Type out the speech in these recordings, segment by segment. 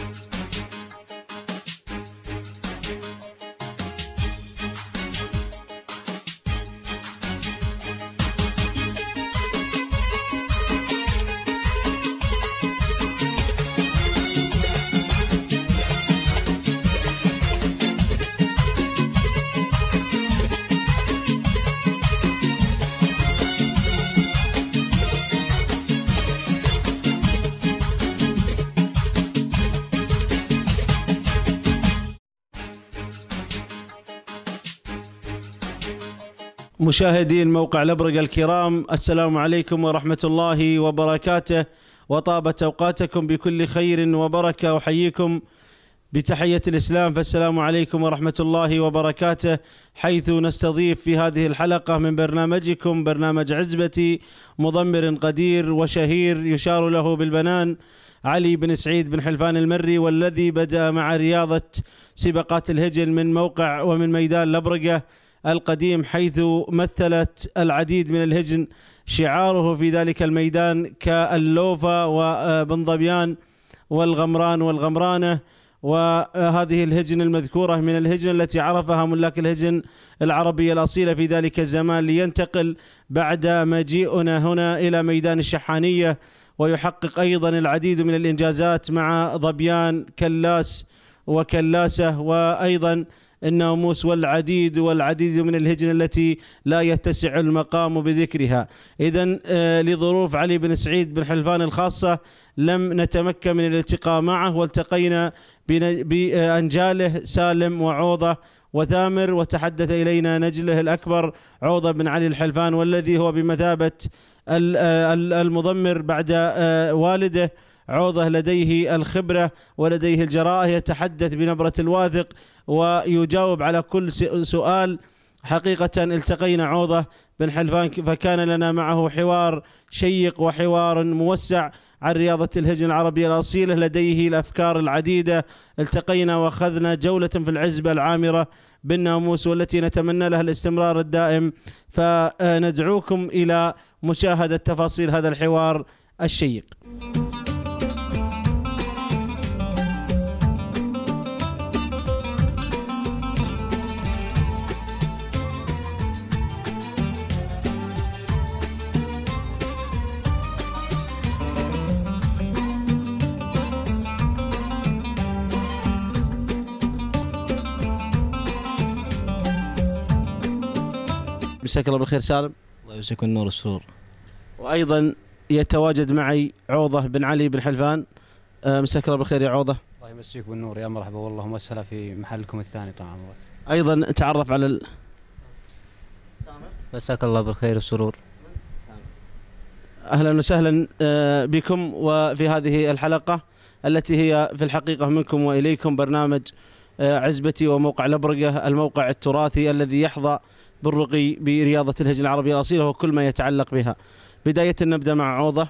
Thank you. مشاهدين موقع لبرق الكرام السلام عليكم ورحمة الله وبركاته وطابت أوقاتكم بكل خير وبركة أحييكم بتحية الإسلام فالسلام عليكم ورحمة الله وبركاته حيث نستضيف في هذه الحلقة من برنامجكم برنامج عزبتي مضمر قدير وشهير يشار له بالبنان علي بن سعيد بن حلفان المري والذي بدأ مع رياضة سباقات الهجل من موقع ومن ميدان لبرقة القديم حيث مثلت العديد من الهجن شعاره في ذلك الميدان كاللوفا وبن ظبيان والغمران والغمرانه وهذه الهجن المذكورة من الهجن التي عرفها ملاك الهجن العربية الأصيلة في ذلك الزمان لينتقل بعد مجيئنا هنا إلى ميدان الشحانية ويحقق أيضا العديد من الإنجازات مع ظبيان كلاس وكلاسة وأيضا الناموس والعديد والعديد من الهجن التي لا يتسع المقام بذكرها إذا آه، لظروف علي بن سعيد بن حلفان الخاصة لم نتمكن من الالتقاء معه والتقينا بأنجاله سالم وعوضة وثامر وتحدث إلينا نجله الأكبر عوضة بن علي الحلفان والذي هو بمثابة آه، المضمر بعد آه، والده عوضه لديه الخبرة ولديه الجراءة يتحدث بنبرة الواثق ويجاوب على كل سؤال حقيقة التقينا عوضة بن حلفان فكان لنا معه حوار شيق وحوار موسع عن رياضة الهجن العربية الأصيلة لديه الأفكار العديدة التقينا وأخذنا جولة في العزبة العامرة بالناموس والتي نتمنى لها الاستمرار الدائم فندعوكم إلى مشاهدة تفاصيل هذا الحوار الشيق مساك الله بالخير سالم الله يمسك النور والسرور وايضا يتواجد معي عوضه بن علي بن حلفان آه، مساك الله بالخير يا عوضه الله يمسيك بالنور يا مرحبا والله مسهلا في محلكم الثاني طال عمرك ايضا تعرف على ال... مساك الله بالخير والسرور اهلا وسهلا آه، بكم وفي هذه الحلقه التي هي في الحقيقه منكم واليكم برنامج آه، عزبتي وموقع لبرقه الموقع التراثي الذي يحظى بالرقي برياضة الهجن العربي الأصيلة وكل ما يتعلق بها بداية نبدأ مع عوضة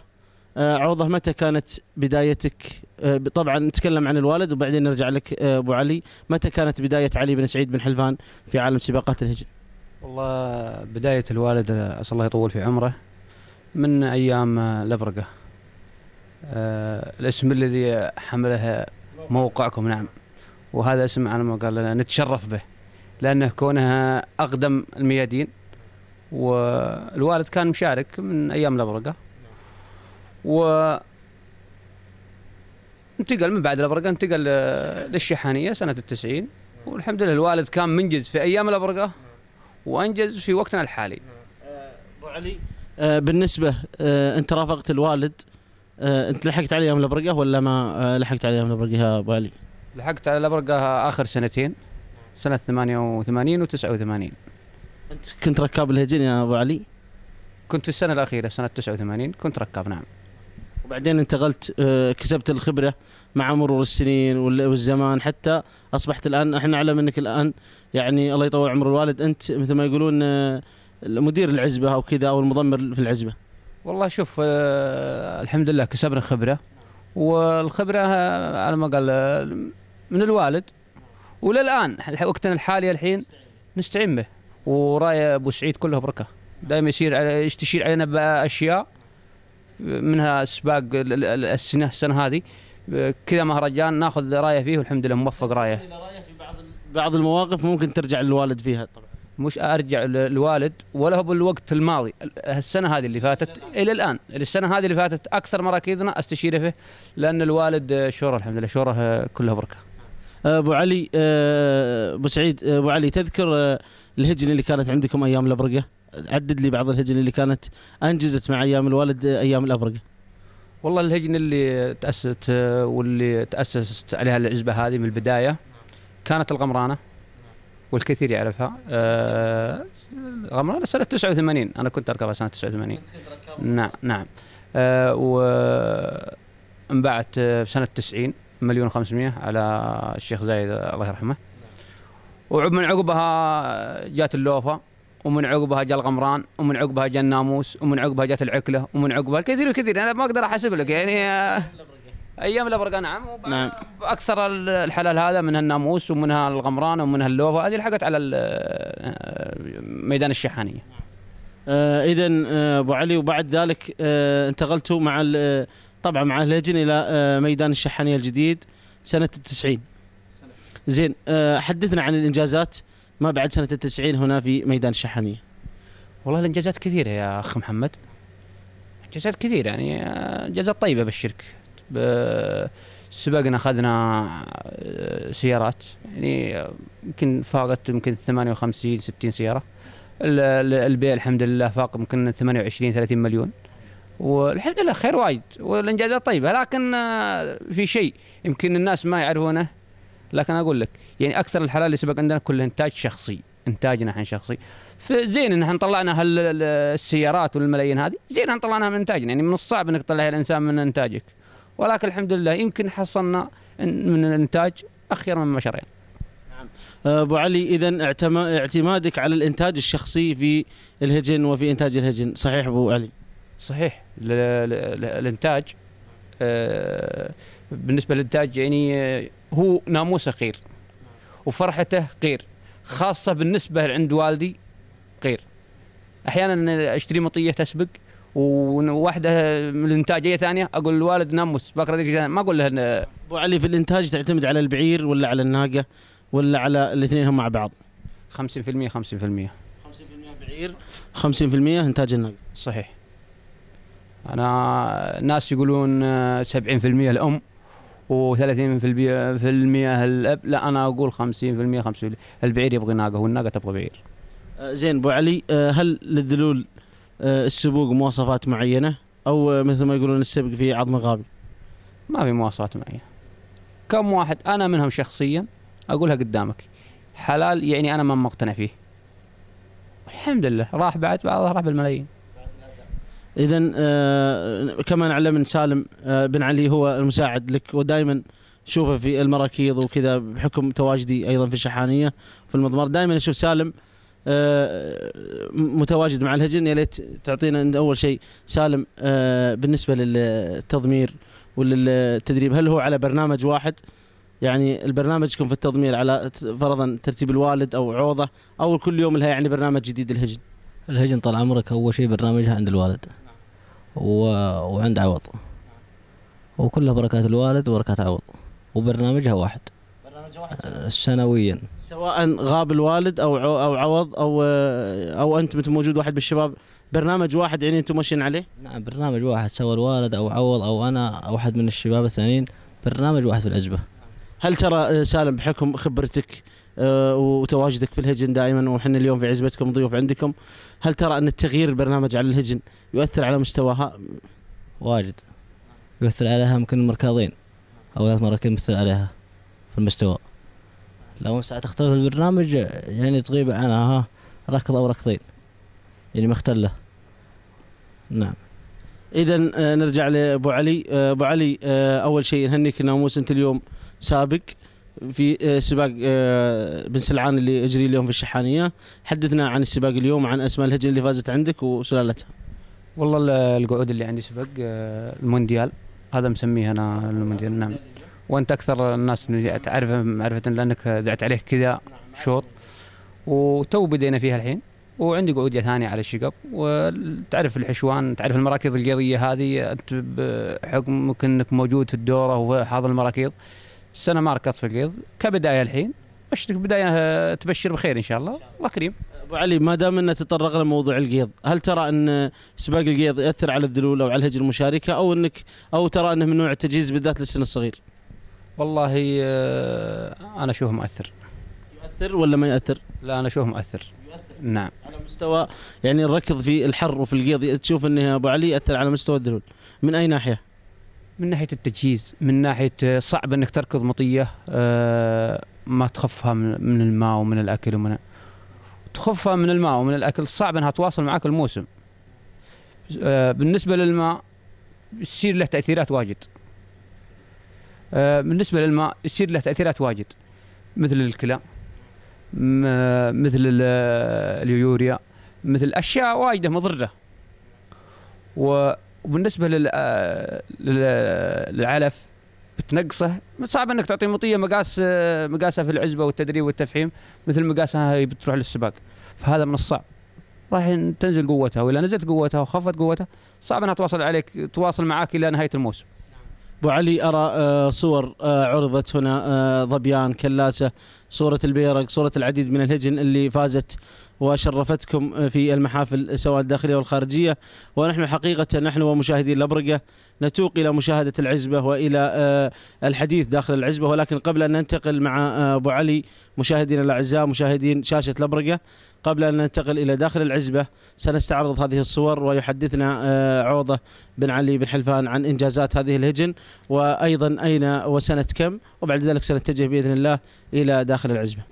آه، عوضة متى كانت بدايتك آه، طبعا نتكلم عن الوالد وبعدين نرجع لك آه، أبو علي متى كانت بداية علي بن سعيد بن حلفان في عالم سباقات الهجن والله بداية الوالد أسأل الله يطول في عمره من أيام الأبرقة آه الاسم الذي حمله موقعكم نعم وهذا اسم على ما قال لنا نتشرف به لأنه كونها أقدم الميادين والوالد كان مشارك من أيام الأبرقة و انتقل من بعد الأبرقة انتقل آه، للشحانية سنة التسعين والحمد لله الوالد كان منجز في أيام الأبرقة وأنجز في وقتنا الحالي نعم. آه، أبو علي آه، بالنسبة أنت رافقت الوالد أنت لحقت عليه يوم الأبرقة ولا ما لحقت عليه يوم الأبرقة يا أبو علي؟ لحقت على الأبرقة آخر سنتين سنة 88 و 89 أنت كنت ركاب الهجين يا أبو علي؟ كنت في السنة الأخيرة سنة 89 كنت ركاب نعم وبعدين انتقلت آه، كسبت الخبرة مع مرور السنين والزمان حتى أصبحت الآن احنا نعلم أنك الآن يعني الله يطول عمر الوالد أنت مثل ما يقولون آه، مدير العزبة أو كذا أو المضمر في العزبة والله شوف آه، الحمد لله كسبنا خبرة والخبرة على ما قال من الوالد وللان وقتنا الحالي الحين نستعين به وراي ابو سعيد كله بركه دائما يشير على يستشير علينا باشياء منها سباق السنه السنه هذه كذا مهرجان ناخذ رايه فيه والحمد لله موفق رايه بعض المواقف ممكن ترجع للوالد فيها طبعا مش ارجع للوالد ولا هو بالوقت الماضي السنه هذه اللي فاتت الى الان السنه هذه اللي فاتت اكثر مراكزنا استشيره فيه لان الوالد شوره الحمد لله شوره كلها بركه ابو علي آه، ابو سعيد آه، ابو علي تذكر آه، الهجن اللي كانت عندكم ايام الابرقه عدد لي بعض الهجن اللي كانت انجزت مع ايام الوالد ايام الابرقه والله الهجن اللي تاسست واللي تاسست عليها العزبه هذه من البدايه كانت الغمرانه والكثير يعرفها آه سنه 89 انا كنت اركبها سنه 89 نعم نعم آه وانباعت في سنه 90 مليون و500 على الشيخ زايد الله يرحمه ومن عقبها جات اللوفه ومن عقبها جاء الغمران ومن عقبها جاء الناموس ومن عقبها جات العكلة ومن عقبها الكثير كثير انا ما اقدر احسب لك يعني آه، ايام الابرقه نعم نعم اكثر الحلال هذا منها الناموس ومنها الغمران ومنها اللوفه هذه لحقت على آه، ميدان الشحانيه آه اذا آه، ابو علي وبعد ذلك آه انتقلتوا مع طبعا مع لاجن الى آه، ميدان الشحانيه الجديد سنه 90 زين آه، حدثنا عن الانجازات ما بعد سنه 90 هنا في ميدان الشحانيه والله الانجازات كثيره يا اخ محمد انجازات كثيره يعني آه، انجازات طيبه بالشرك سباقنا اخذنا سيارات يعني يمكن فاقت يمكن 58 60 سياره البيع الحمد لله فاق يمكن 28 30 مليون والحمد لله خير وايد والانجازات طيبه لكن آه، في شيء يمكن الناس ما يعرفونه لكن اقول لك يعني اكثر الحالات اللي سبق عندنا كلها انتاج شخصي انتاجنا احنا شخصي فزين ان احنا طلعنا هالسيارات والملايين هذه زين احنا طلعناها من انتاجنا يعني من الصعب انك تطلع الانسان من انتاجك ولكن الحمد لله يمكن حصلنا من الانتاج اخيرا من مشاريعنا نعم. آه، ابو علي اذا اعتمادك على الانتاج الشخصي في الهجن وفي انتاج الهجن صحيح ابو علي صحيح الانتاج آه، بالنسبه للانتاج يعني آه، هو ناموسه قير وفرحته قير خاصه بالنسبه عند والدي قير احيانا اشتري مطيه تسبق وواحده من الانتاجيه ثانيه اقول الوالد ناموس بكره ما اقول له ابو علي في الانتاج تعتمد على البعير ولا على الناقه ولا على الاثنين هم مع بعض 50% 50% 50% بعير 50% انتاج الناقه صحيح انا ناس يقولون 70% الام و30% الاب لا انا اقول 50% 50 البعير يبغى ناقه والناقه تبغى بعير أه، زين ابو علي أه، هل للذلول أه، السبوق مواصفات معينه او مثل ما يقولون السبق في عظم غابي ما في مواصفات معينه كم واحد انا منهم شخصيا اقولها قدامك حلال يعني انا ما مقتنع فيه الحمد لله راح بعد بعضها راح بالملايين اذا آه، كما نعلم ان سالم آه، بن علي هو المساعد لك ودائما شوفه في المراكيض وكذا بحكم تواجدي ايضا في الشحانيه في المضمار دائما اشوف سالم آه، متواجد مع الهجن يا ليت تعطينا اول شيء سالم بالنسبه للتضمير وللتدريب هل هو على برنامج واحد يعني البرنامجكم في التضمير على فرضا ترتيب الوالد او عوضه او كل يوم لها يعني برنامج جديد الهجن الهجن طال عمرك اول شيء برنامجها عند الوالد و... وعند عوض وكلها بركات الوالد وبركات عوض وبرنامجها واحد برنامجها واحد سنويا سواء غاب الوالد او او عوض او او انت موجود واحد بالشباب برنامج واحد يعني انتم ماشيين عليه؟ نعم برنامج واحد سواء الوالد او عوض او انا او احد من الشباب الثانيين برنامج واحد في العزبه هل ترى سالم بحكم خبرتك آه، وتواجدك في الهجن دائما وحنا اليوم في عزبتكم ضيوف عندكم هل ترى ان التغيير البرنامج على الهجن يؤثر على مستواها؟ واجد يؤثر عليها يمكن مركضين او ثلاث مراكز مثل عليها في المستوى لو ساعة تختلف البرنامج يعني تغيب عنها ركض او ركضين يعني مختلة نعم اذا آه، نرجع لابو علي آه، ابو علي اول شيء نهنيك ناموس انت اليوم سابق في آه، سباق آه، بن سلعان اللي اجري اليوم في الشحانيه حدثنا عن السباق اليوم عن اسماء الهجن اللي فازت عندك وسلالتها والله القعود اللي عندي سباق آه، المونديال هذا مسميه انا المونديال نعم وانت اكثر الناس تعرفه معرفه لانك دعت عليه كذا شوط وتو بدينا فيها الحين وعندي قعودية ثانية على الشقق وتعرف الحشوان تعرف المراكز القيضية هذه أنت بحكم أنك موجود في الدورة وحاضر المراكز السنه ما ركضت في القيض كبدايه الحين بشرك بدايه آه، تبشر بخير ان شاء الله الله كريم ابو علي ما دام ان تطرقنا لموضوع القيض هل ترى ان سباق القيض ياثر على الدلول او على الهجر المشاركه او انك او ترى انه من نوع التجهيز بالذات للسن الصغير والله آه، انا اشوفه مؤثر يؤثر ولا ما يؤثر لا انا اشوفه مؤثر يؤثر نعم على مستوى يعني الركض في الحر وفي القيض تشوف انه ابو علي ياثر على مستوى الدلول من اي ناحيه من ناحيه التجهيز من ناحيه آه، صعب انك تركض مطيه آه، ما تخفها من الماء ومن الاكل ومن تخفها من الماء ومن الاكل صعب انها تواصل معك الموسم آه، بالنسبه للماء يصير له تاثيرات واجد بالنسبه للماء يصير له تاثيرات واجد مثل الكلى مثل اليوريا مثل اشياء واجده مضره و وبالنسبه آه، لل للعلف بتنقصه صعب انك تعطي مطيه مقاس آه، مقاسه في العزبه والتدريب والتفحيم مثل مقاسها هي بتروح للسباق فهذا من الصعب راح تنزل قوتها واذا نزلت قوتها وخفت قوتها صعب انها تواصل عليك تواصل معاك الى نهايه الموسم ابو علي ارى آه، صور عرضت هنا ظبيان كلاسه صوره البيرق صوره العديد من الهجن اللي فازت وشرفتكم في المحافل سواء الداخلية والخارجية ونحن حقيقة نحن ومشاهدي الأبرقة نتوق إلى مشاهدة العزبة وإلى آه، الحديث داخل العزبة ولكن قبل أن ننتقل مع آه، أبو علي مشاهدينا الأعزاء مشاهدين شاشة الأبرقة قبل أن ننتقل إلى داخل العزبة سنستعرض هذه الصور ويحدثنا آه، عوضة بن علي بن حلفان عن إنجازات هذه الهجن وأيضا أين وسنة كم وبعد ذلك سنتجه بإذن الله إلى داخل العزبة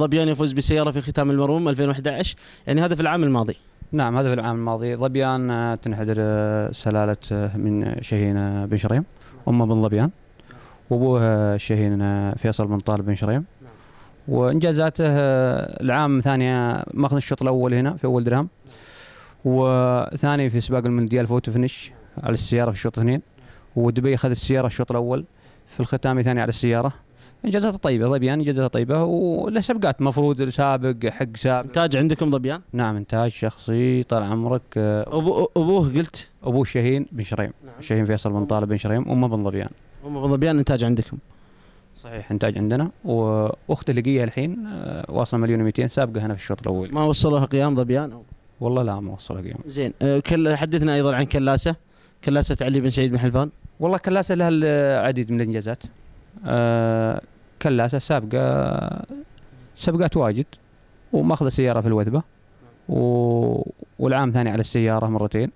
ظبيان يفوز بسياره في ختام المرموم 2011 يعني هذا في العام الماضي نعم هذا في العام الماضي ظبيان آه، تنحدر آه، سلاله آه، من شهين بن شريم امه بن ظبيان وابوه الشهين فيصل بن طالب بن شريم وانجازاته العام ثانيه ماخذ الشوط الاول هنا في اول درهم وثاني في سباق المونديال فوتو فينش على السياره في الشوط اثنين ودبي اخذ السياره الشوط الاول في الختامي ثاني على السياره انجازاته طيبه ظبيان انجازاته طيبه وله سبقات مفروض سابق حق سابق انتاج عندكم ظبيان؟ نعم انتاج شخصي طال عمرك أبو ابوه قلت ابوه شهين بن شريم نعم. شهين فيصل بن طالب بن شريم امه بن ظبيان امه بن ظبيان انتاج عندكم صحيح انتاج عندنا واخته لقيه الحين آه، واصله مليون و200 سابقه هنا في الشوط الاول ما وصلها قيام ظبيان والله لا ما وصلها قيام زين آه، كل حدثنا ايضا عن كلاسه كلاسه علي بن سعيد بن حلفان والله كلاسه لها العديد من الانجازات آه، كلاسه سابقه سبقات واجد وماخذ السياره في الوثبه و... والعام ثاني على السياره مرتين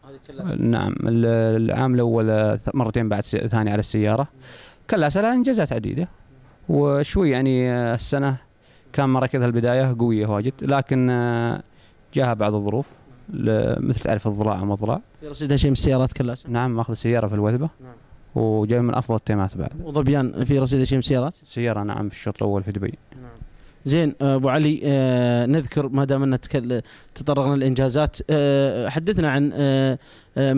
نعم العام الاول مرتين بعد ثاني على السياره كلاسه لها انجازات عديده وشوي يعني السنه كان مراكزها البدايه قويه واجد لكن آه، جاها بعض الظروف مثل تعرف الضلاع ومضلاع الضلاع في رصيدها شيء من السيارات كلاسه نعم ماخذ السياره في الوثبه نعم. وجاي من افضل التيمات بعد وظبيان في رصيد شيء سيارات؟ سياره نعم في الشوط الاول في دبي نعم. زين آه، ابو علي آه، نذكر ما دام ان تطرقنا للانجازات آه، حدثنا عن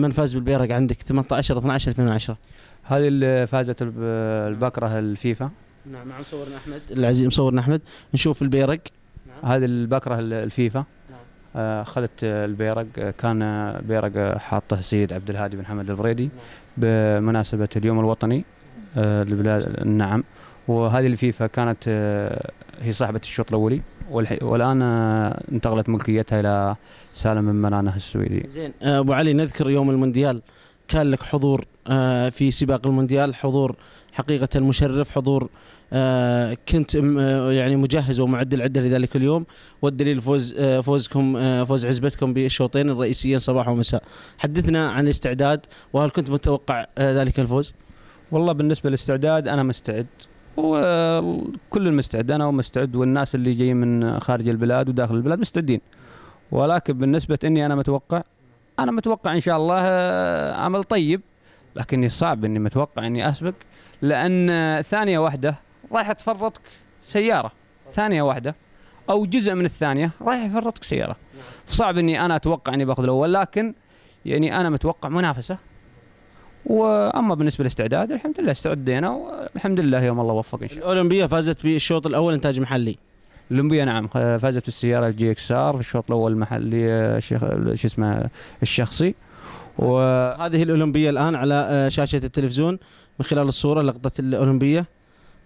من فاز بالبيرق عندك 18 12 2010 هذه اللي فازت البكره الفيفا نعم مع مصورنا احمد العزيز مصورنا احمد نشوف البيرق نعم. هذه البكره الفيفا اخذت آه، البيرق آه، كان البيرق حاطه السيد عبد الهادي بن حمد البريدي بمناسبه اليوم الوطني آه، لبلاد النعم وهذه الفيفا كانت هي صاحبه الشوط الاولي والان انتقلت ملكيتها الى سالم بن منانه السويدي. زين ابو علي نذكر يوم المونديال كان لك حضور في سباق المونديال حضور حقيقه مشرف حضور آه، كنت آه، يعني مجهز ومعد العده لذلك اليوم والدليل فوز آه، فوزكم فوز عزبتكم بالشوطين الرئيسيين صباح ومساء. حدثنا عن الاستعداد وهل كنت متوقع ذلك الفوز؟ والله بالنسبه للاستعداد انا مستعد وكل المستعد انا ومستعد والناس اللي جايين من خارج البلاد وداخل البلاد مستعدين. ولكن بالنسبه اني انا متوقع انا متوقع ان شاء الله عمل طيب لكني صعب اني متوقع اني اسبق لان ثانيه واحده رايحه تفرطك سياره ثانيه واحده او جزء من الثانيه رايح يفرطك سياره فصعب اني انا اتوقع اني باخذ الاول لكن يعني انا متوقع منافسه واما بالنسبه للاستعداد الحمد لله استعدينا والحمد لله يوم الله وفق ان شاء الله. الاولمبيه فازت بالشوط الاول انتاج محلي. الاولمبيه نعم فازت بالسياره الجي اكس ار في الشوط الاول المحلي آه، شو اسمه الشخصي. وهذه الاولمبيه الان على آه، شاشه التلفزيون من خلال الصوره لقطه الاولمبيه.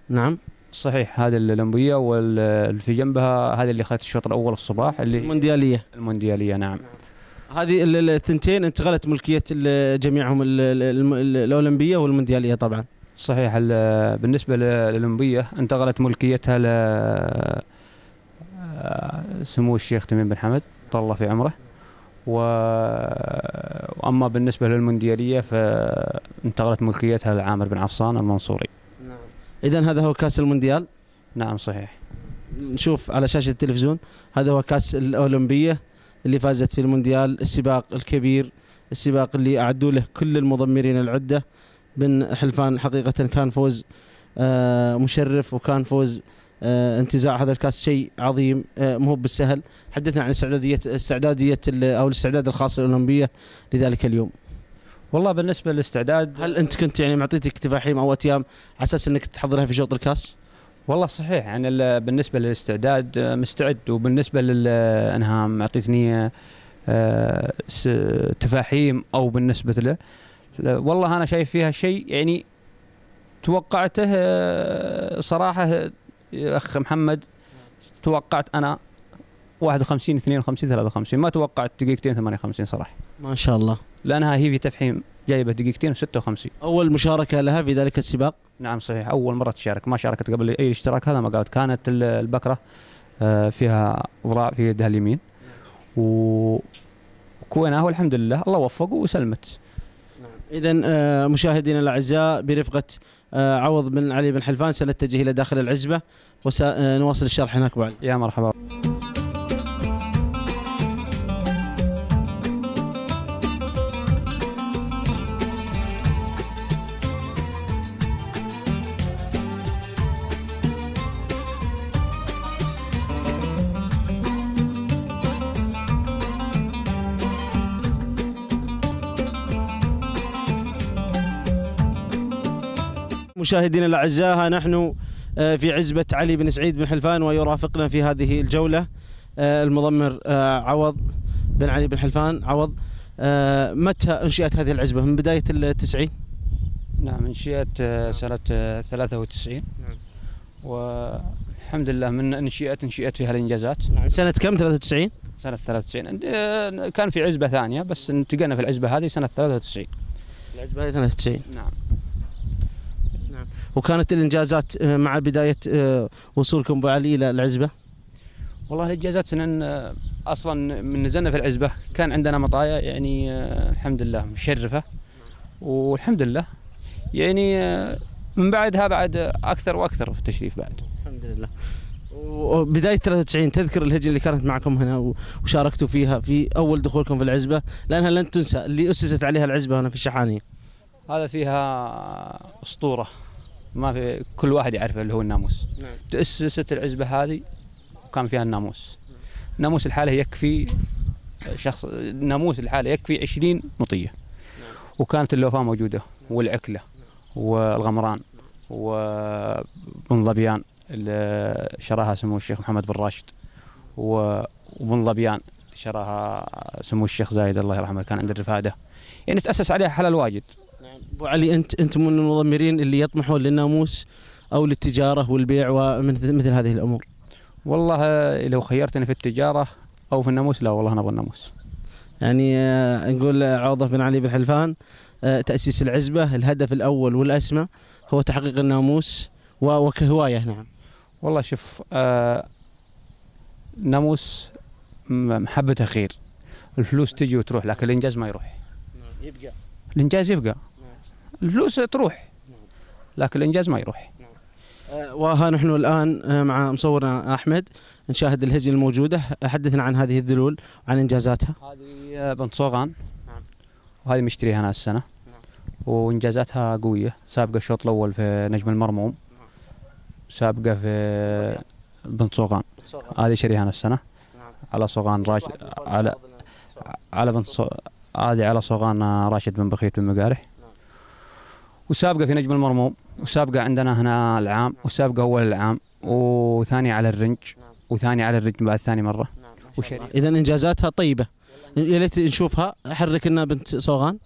نعم صحيح هذه الاولمبيه واللي في جنبها هذه اللي اخذت الشوط الاول الصباح اللي الموندياليه الموندياليه نعم هذه الثنتين انتقلت ملكيه جميعهم الاولمبيه والموندياليه طبعا صحيح بالنسبه للاولمبيه انتقلت ملكيتها ل آه، سمو الشيخ تميم بن حمد طال الله في عمره و... واما بالنسبه للموندياليه فانتقلت ملكيتها لعامر بن عفصان المنصوري اذا هذا هو كاس المونديال نعم صحيح نشوف على شاشه التلفزيون هذا هو كاس الاولمبيه اللي فازت في المونديال السباق الكبير السباق اللي اعدوا له كل المضمرين العده بن حلفان حقيقه كان فوز آه، مشرف وكان فوز آه، انتزاع هذا الكاس شيء عظيم آه، مو بالسهل حدثنا عن استعداديه استعداديه او الاستعداد الخاص الاولمبيه لذلك اليوم والله بالنسبه للاستعداد هل انت كنت يعني معطيتك تفاحيم او اتيام على اساس انك تحضرها في شوط الكاس؟ والله صحيح يعني بالنسبه للاستعداد آه، مستعد وبالنسبه لانها انها معطيتني آه، تفاحيم او بالنسبه له والله انا شايف فيها شيء يعني توقعته آه، صراحه اخ محمد توقعت انا 51 52 53 ما توقعت دقيقتين 58 صراحه ما شاء الله لانها هي في تفحيم جايبه دقيقتين و56 اول مشاركه لها في ذلك السباق نعم صحيح اول مره تشارك ما شاركت قبل اي اشتراك هذا ما قالت كانت البكره آه، فيها ضراع في يدها اليمين وكويناه والحمد لله الله وفق وسلمت نعم. اذا آه، مشاهدينا الاعزاء برفقه آه، عوض بن علي بن حلفان سنتجه الى داخل العزبه وسنواصل الشرح هناك بعد يا مرحبا مشاهدينا الاعزاء نحن آه، في عزبه علي بن سعيد بن حلفان ويرافقنا في هذه الجوله آه، المضمر آه، عوض بن علي بن حلفان عوض متى انشئت هذه العزبه من بدايه التسعين؟ نعم انشئت سنه 93 نعم والحمد لله من انشئت انشئت فيها الانجازات نعم. سنه كم 93 سنه 93 كان في عزبه ثانيه بس انتقلنا في العزبه هذه سنه 93 العزبه هذه 93 نعم وكانت الانجازات آه، مع بدايه آه، وصولكم ابو علي الى العزبه؟ والله الانجازات ان آه، اصلا من نزلنا في العزبه كان عندنا مطايا يعني الحمد لله مشرفه والحمد لله يعني من بعدها بعد اكثر واكثر في التشريف بعد. الحمد لله. وبداية 93 تذكر الهجرة اللي كانت معكم هنا وشاركتوا فيها في أول دخولكم في العزبة لأنها لن تنسى اللي أسست عليها العزبة هنا في الشحانية هذا فيها أسطورة ما في كل واحد يعرفه اللي هو الناموس نعم. تأسست العزبة هذه وكان فيها الناموس ناموس الحالة يكفي شخص ناموس الحالة يكفي 20 مطية نعم. وكانت اللوفاة موجودة والعكلة والغمران وبن ظبيان اللي شراها سمو الشيخ محمد بن راشد وبن ظبيان شراها سمو الشيخ زايد الله يرحمه كان عند الرفاده يعني تاسس عليها حلال واجد ابو علي انت انت من المضمرين اللي يطمحون للناموس او للتجاره والبيع ومثل مثل هذه الامور. والله لو خيرتني في التجاره او في الناموس لا والله انا ابغى الناموس. يعني آه، نقول عوضه بن علي بن حلفان آه، تاسيس العزبه الهدف الاول والاسمى هو تحقيق الناموس وكهوايه نعم. والله شوف آه، ناموس محبته خير الفلوس تجي وتروح لكن الانجاز ما يروح. نعم، يبقى. الانجاز يبقى الفلوس تروح لكن الانجاز ما يروح نعم. آه، وها نحن الان آه، مع مصورنا احمد نشاهد الهجن الموجوده حدثنا عن هذه الذلول عن انجازاتها هذه آه، بنت صوغان نعم. وهذه مشتريها انا السنه نعم. وانجازاتها قويه سابقه الشوط الاول في نجم المرموم سابقه في بنت صوغان هذه شريها انا السنه على صوغان راشد على على بنت هذه على صوغان راشد بن بخيت بن مقارح وسابقه في نجم المرموم وسابقه عندنا هنا العام وسابقه اول العام وثاني على الرنج وثاني على الرنج بعد ثاني مره وشريف اذا انجازاتها طيبه يا ليت نشوفها حرك لنا بنت صوغان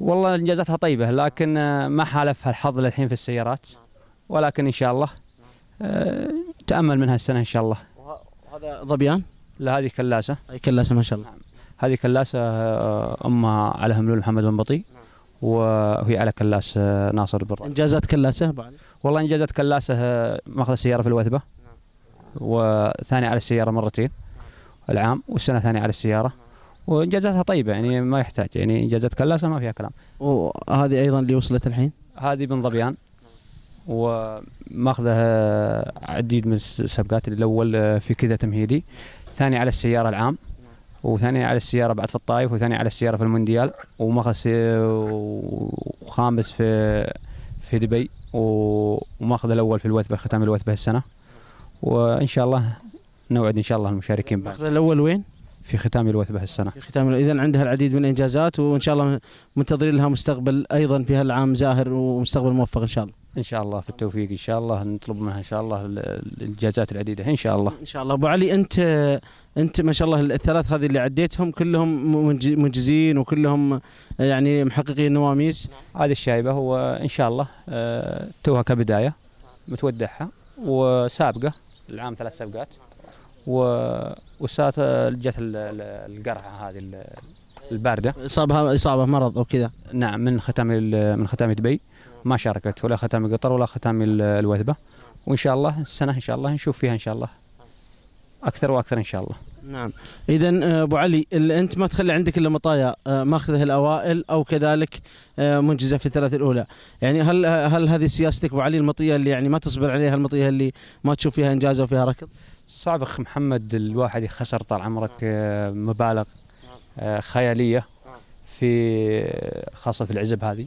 والله انجازاتها طيبه لكن ما حالفها الحظ للحين في السيارات ولكن ان شاء الله آه، تامل منها السنه ان شاء الله وهذا ظبيان لا هذه كلاسه اي كلاسه ما شاء الله نعم. هذه كلاسه آه، امها على هملول محمد بن بطي وهي على كلاس آه، ناصر البر انجازات كلاسه بعد والله انجازات كلاسه آه، ماخذ السياره في الوثبه وثاني على السياره مرتين العام والسنه الثانيه على السياره وانجازاتها طيبه يعني ما يحتاج يعني انجازات كلاسه ما فيها كلام وهذه ايضا اللي وصلت الحين هذه بن ظبيان وماخذه آه، عديد من السباقات الاول في كذا تمهيدي ثاني على السياره العام وثاني على السياره بعد في الطايف وثاني على السياره في المونديال وماخذ وخامس في في دبي وماخذ الاول في الوثبه ختام الوثبه السنه وان شاء الله نوعد ان شاء الله المشاركين بعد الاول وين؟ في ختام الوثبه السنه في ختام اذا عندها العديد من الانجازات وان شاء الله منتظرين لها مستقبل ايضا في هالعام زاهر ومستقبل موفق ان شاء الله ان شاء الله بالتوفيق ان شاء الله نطلب منها ان شاء الله الانجازات العديده ان شاء الله ان شاء الله ابو علي انت انت ما شاء الله الثلاث هذه اللي عديتهم كلهم منجزين وكلهم يعني محققين نواميس نعم. هذه الشايبه هو ان شاء الله آه، توها كبدايه متودعها وسابقه العام ثلاث سبقات وسات جت القرعه هذه البارده اصابها اصابه مرض او كذا نعم من ختام من ختام دبي ما شاركت ولا ختام قطر ولا ختام الوثبه وان شاء الله السنه ان شاء الله نشوف فيها ان شاء الله اكثر واكثر ان شاء الله نعم اذا آه، ابو علي انت ما تخلي عندك الا مطايا آه، ماخذه الاوائل او كذلك آه، منجزه في الثلاث الاولى يعني هل هل هذه سياستك ابو علي المطيه اللي يعني ما تصبر عليها المطيه اللي ما تشوف فيها انجاز وفيها ركض صعب اخ محمد الواحد يخسر طال عمرك مبالغ خياليه في خاصه في العزب هذه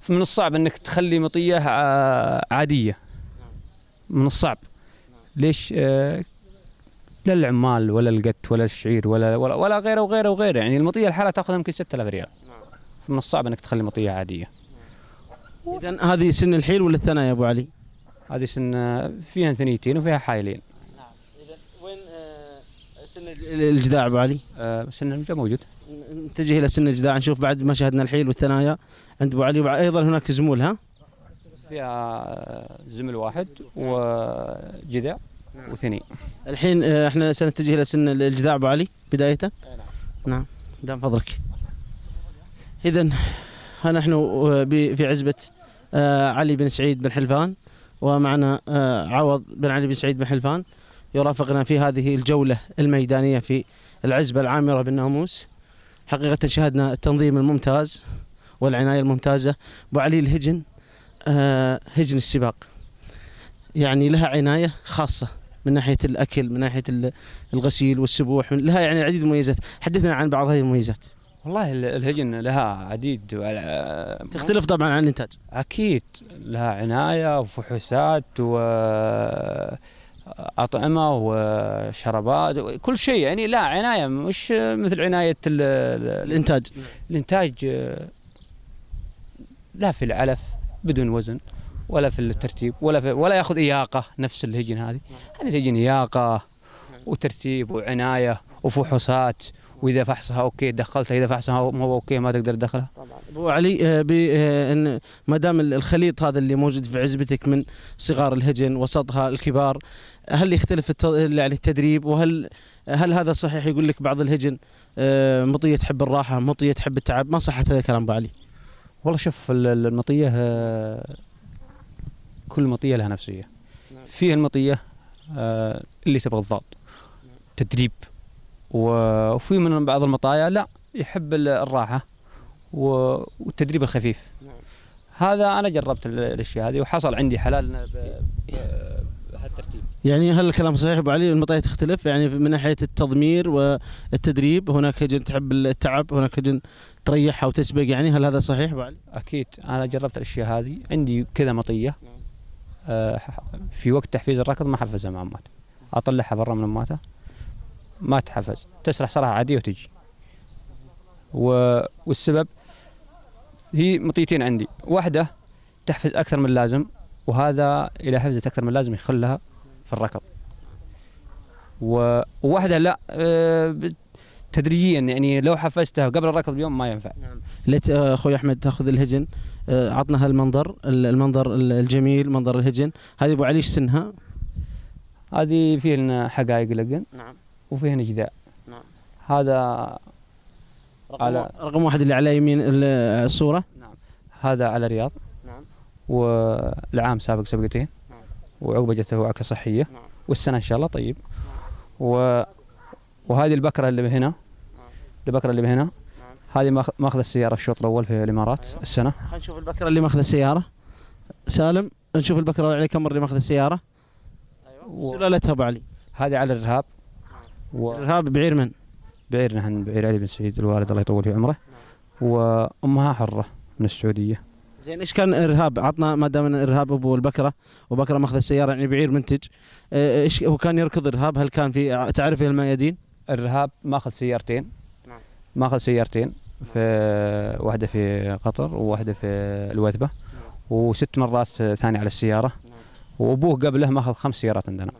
فمن الصعب انك تخلي مطيه آه، عاديه من الصعب ليش آه، لا العمال ولا القت ولا الشعير ولا ولا, ولا غيره وغيره وغيره يعني المطيه الحالة تاخذ يمكن 6000 ريال من الصعب انك تخلي مطيه عاديه اذا هذه سن الحيل ولا الثنايا يا ابو علي؟ هذه سن آه، فيها ثنيتين وفيها حايلين نعم اذا وين سن الجذاع ابو علي؟ سن الجذاع موجود نتجه الى سن الجذاع نشوف بعد ما شاهدنا الحيل والثنايا عند ابو علي وايضا هناك زمول ها؟ فيها زمل واحد وجذع نعم. وثني الحين آه، احنا سنتجه الى سن الجذاع ابو علي بدايته نعم نعم دام فضلك اذا نحن آه، في عزبه آه، علي بن سعيد بن حلفان ومعنا عوض بن علي بن سعيد بن حلفان يرافقنا في هذه الجوله الميدانيه في العزبه العامره بالناموس حقيقه شاهدنا التنظيم الممتاز والعناية الممتازة أبو علي الهجن آه، هجن السباق يعني لها عناية خاصة من ناحية الأكل من ناحية الغسيل والسبوح لها يعني العديد من المميزات حدثنا عن بعض هذه المميزات والله الهجن لها عديد آه، تختلف طبعا عن الانتاج اكيد لها عنايه و واطعمه آه، وشربات وكل شيء يعني لا عنايه مش مثل عنايه الانتاج الانتاج لا في العلف بدون وزن ولا في الترتيب ولا في ولا ياخذ اياقه نفس الهجن هذه هذه الهجن اياقه وترتيب وعنايه وفحوصات واذا فحصها اوكي دخلتها اذا فحصها مو اوكي ما تقدر تدخلها طبعا ابو علي آه، بان آه، ما دام الخليط هذا اللي موجود في عزبتك من صغار الهجن وسطها الكبار هل يختلف يعني التدريب وهل هل هذا صحيح يقول لك بعض الهجن آه، مطيه تحب الراحه مطيه تحب التعب ما صحت هذا الكلام ابو علي والله شوف المطيه آه، كل مطيه لها نفسيه نعم. في المطيه آه، اللي تبغى الضغط نعم. تدريب وفي من بعض المطايا لا يحب الراحه والتدريب الخفيف نعم. هذا انا جربت الاشياء هذه وحصل عندي حلال الترتيب يعني هل الكلام صحيح ابو علي المطايا تختلف يعني من ناحيه التضمير والتدريب هناك هجن تحب التعب هناك هجن تريحها وتسبق يعني هل هذا صحيح ابو علي؟ اكيد انا جربت الاشياء هذه عندي كذا مطيه نعم. آه، في وقت تحفيز الركض ما حفزها مع مات اطلعها برا من اماتها ما تحفز تسرح سرعه عاديه وتجي و... والسبب هي مطيتين عندي واحده تحفز اكثر من اللازم وهذا إلى حفزة أكثر من لازم يخلها في الركض وواحدة لا آه، تدريجيا يعني لو حفزتها قبل الركض بيوم ما ينفع نعم. ليت آه، اخوي احمد تاخذ الهجن آه، عطنا هالمنظر المنظر الجميل منظر الهجن هذه ابو علي سنها هذه لنا حقائق لقن نعم وفيهن نجداء نعم هذا رقم, على رقم واحد اللي على يمين الصوره نعم هذا على رياض والعام سابق سبقتين نعم. وعقبه جت وعكه صحيه نعم. والسنه ان شاء الله طيب نعم. و وهذه البكره اللي هنا البكره اللي هنا هذه ماخذ السياره الشوط الاول في الامارات أيوة. السنه خلينا نشوف البكره اللي ماخذ السياره سالم نشوف البكره اللي علي كمر اللي ماخذ السياره ايوه سلالتها ابو علي هذه على الارهاب و... الارهاب بعير من؟ بعير نحن بعير علي بن سعيد الوالد الله يطول في عمره وامها حره من السعوديه زين ايش كان الارهاب؟ عطنا ما دام الارهاب ابو البكره وبكره ماخذ السياره يعني بعير منتج إيه، إيه، ايش هو كان يركض ارهاب؟ هل كان في تعرف الميادين؟ الارهاب ماخذ سيارتين نعم ماخذ سيارتين في واحده في قطر وواحده في الوثبه نعم. وست مرات ثانيه على السياره نعم. وابوه قبله ماخذ خمس سيارات عندنا نعم.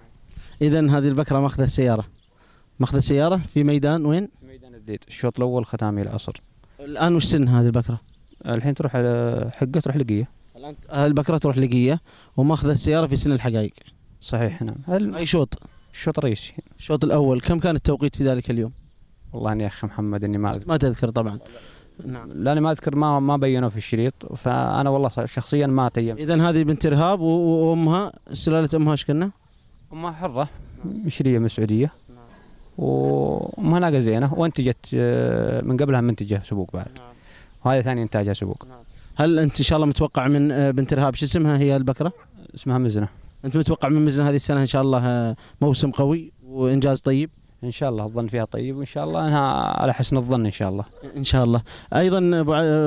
اذا هذه البكره ماخذه سياره ماخذه سياره في ميدان وين؟ في ميدان الديد الشوط الاول ختامي العصر الان وش سن هذه البكره؟ الحين تروح على حقه تروح لقيه الان البكره تروح لقيه وماخذه السياره في سن الحقائق صحيح نعم هل... اي شوط؟ الشوط الرئيسي الشوط الاول كم كان التوقيت في ذلك اليوم؟ والله يا اخي محمد اني ما أذكر. ما تذكر طبعا نعم لاني ما اذكر ما ما بينوا في الشريط فانا والله شخصيا ما تيم اذا هذه بنت ارهاب وامها سلاله امها ايش كنا؟ امها حره مشريه من السعوديه نعم. ومناقه زينه وانتجت آه، من قبلها منتجه سبوق بعد نعم. وهذا ثاني يا سبوق نعم. هل انت ان شاء الله متوقع من آه، بنت رهاب شو اسمها هي البكره؟ اسمها مزنه انت متوقع من مزنه هذه السنه ان شاء الله آه، موسم قوي وانجاز طيب؟ ان شاء الله الظن فيها طيب وان شاء الله انها على حسن الظن ان شاء الله. ان شاء الله. ايضا